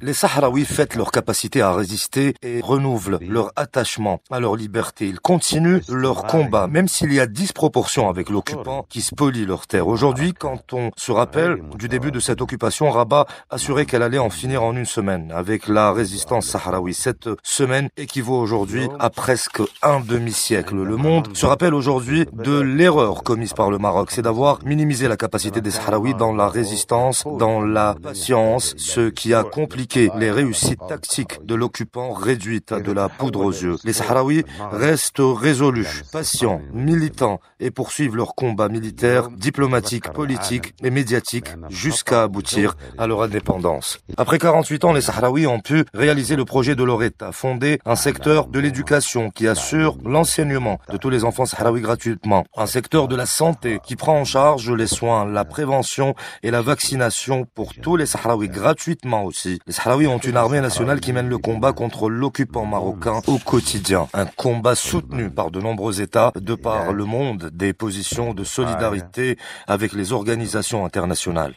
Les Sahraouis fêtent leur capacité à résister et renouvellent leur attachement à leur liberté. Ils continuent leur combat, même s'il y a disproportion avec l'occupant qui spolie leur terre. Aujourd'hui, quand on se rappelle du début de cette occupation, Rabat assurait qu'elle allait en finir en une semaine avec la résistance sahraoui. Cette semaine équivaut aujourd'hui à presque un demi-siècle. Le monde se rappelle aujourd'hui de l'erreur commise par le Maroc, c'est d'avoir minimiser la capacité des Sahraouis dans la résistance, dans la patience, ce qui a compliqué les réussites tactiques de l'occupant réduite à de la poudre aux yeux. Les Sahraouis restent résolus, patients, militants et poursuivent leur combat militaire, diplomatique, politique et médiatique jusqu'à aboutir à leur indépendance. Après 48 ans, les Sahraouis ont pu réaliser le projet de leur État, fonder un secteur de l'éducation qui assure l'enseignement de tous les enfants sahraouis gratuitement, un secteur de la santé qui prend en charge les soins, la prévention et la vaccination pour tous les Sahraouis, gratuitement aussi. Les Sahraouis ont une armée nationale qui mène le combat contre l'occupant marocain au quotidien. Un combat soutenu par de nombreux États de par le monde, des positions de solidarité avec les organisations internationales.